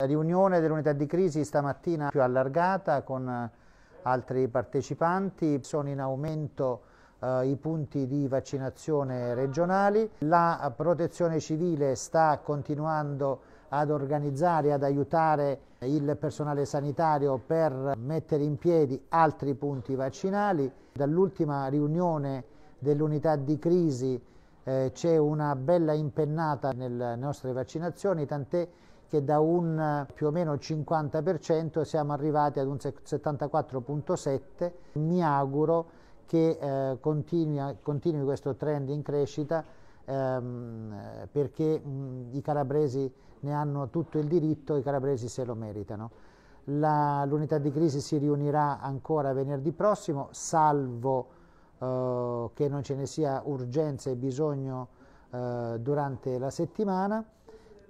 La riunione dell'unità di crisi stamattina più allargata con eh, altri partecipanti, sono in aumento eh, i punti di vaccinazione regionali, la protezione civile sta continuando ad organizzare, ad aiutare il personale sanitario per mettere in piedi altri punti vaccinali. Dall'ultima riunione dell'unità di crisi eh, c'è una bella impennata nelle nostre vaccinazioni, tant'è che da un eh, più o meno 50% siamo arrivati ad un 74.7%. Mi auguro che eh, continui, continui, questo trend in crescita ehm, perché mh, mm, i calabresi ne hanno tutto il diritto, i calabresi se lo meritano. l'unità di crisi si riunirà ancora venerdì prossimo, salvo eh, che non ce ne sia urgenza e bisogno eh, durante la settimana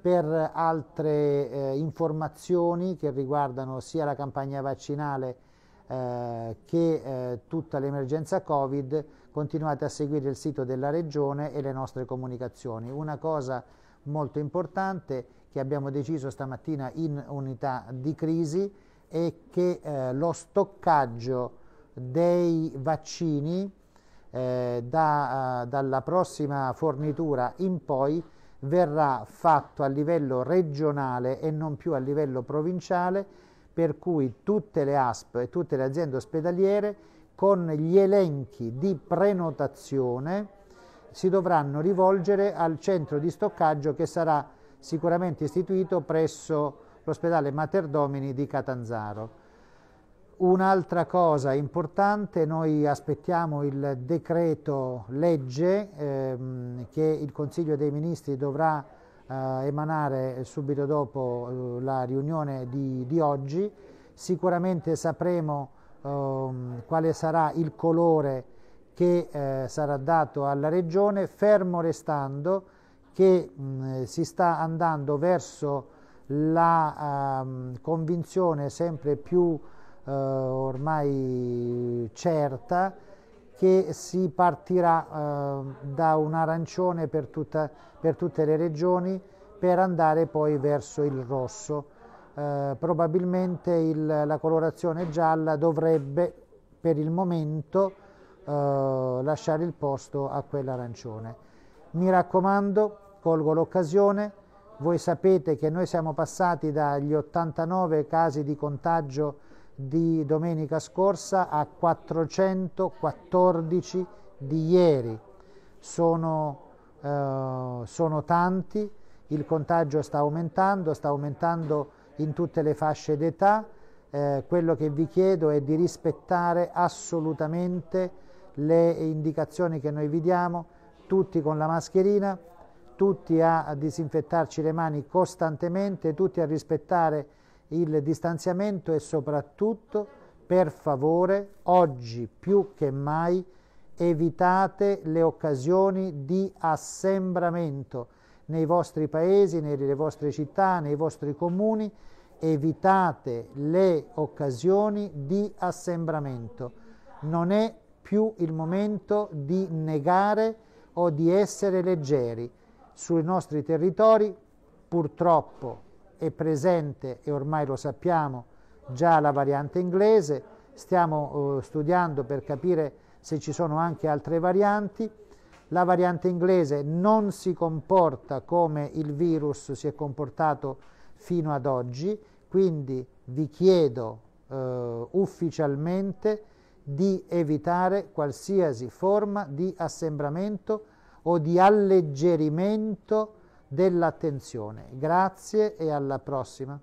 per altre eh, informazioni che riguardano sia la campagna vaccinale eh, che eh, tutta l'emergenza Covid, continuate a seguire il sito della Regione e le nostre comunicazioni. Una cosa molto importante che abbiamo deciso stamattina in unità di crisi è che eh, lo stoccaggio dei vaccini eh, da, eh, dalla prossima fornitura in poi verrà fatto a livello regionale e non più a livello provinciale, per cui tutte le ASP e tutte le aziende ospedaliere con gli elenchi di prenotazione si dovranno rivolgere al centro di stoccaggio che sarà sicuramente istituito presso l'ospedale Mater Domini di Catanzaro. Un'altra cosa importante, noi aspettiamo il decreto legge ehm, che il Consiglio dei Ministri dovrà eh, emanare subito dopo eh, la riunione di, di, oggi. Sicuramente sapremo ehm, quale sarà il colore che eh, sarà dato alla Regione, fermo restando che mh, si sta andando verso la ehm, convinzione sempre più eh, ormai certa che si partirà eh, da un arancione per, tutta, per, tutte le regioni per andare poi verso il rosso. Eh, probabilmente il, la colorazione gialla dovrebbe per il momento eh, lasciare il posto a quell'arancione. Mi raccomando, colgo l'occasione, voi sapete che noi siamo passati dagli 89 casi di contagio di domenica scorsa a 414 di ieri. Sono, eh, sono tanti, il contagio sta aumentando, sta aumentando in tutte le fasce d'età. Eh, quello che vi chiedo è di rispettare assolutamente le indicazioni che noi vi diamo, tutti con la mascherina, tutti a disinfettarci le mani costantemente, tutti a rispettare il distanziamento e soprattutto, per favore, oggi più che mai evitate le occasioni di assembramento nei vostri paesi, nelle vostre città, nei vostri comuni, evitate le occasioni di assembramento. Non è più il momento di negare o di essere leggeri. Sui nostri territori purtroppo è presente e ormai lo sappiamo già la variante inglese, stiamo eh, studiando per capire se ci sono anche altre varianti. La variante inglese non si comporta come il virus si è comportato fino ad oggi, quindi vi chiedo eh, ufficialmente di evitare qualsiasi forma di assembramento o di alleggerimento dell'attenzione. Grazie e alla prossima.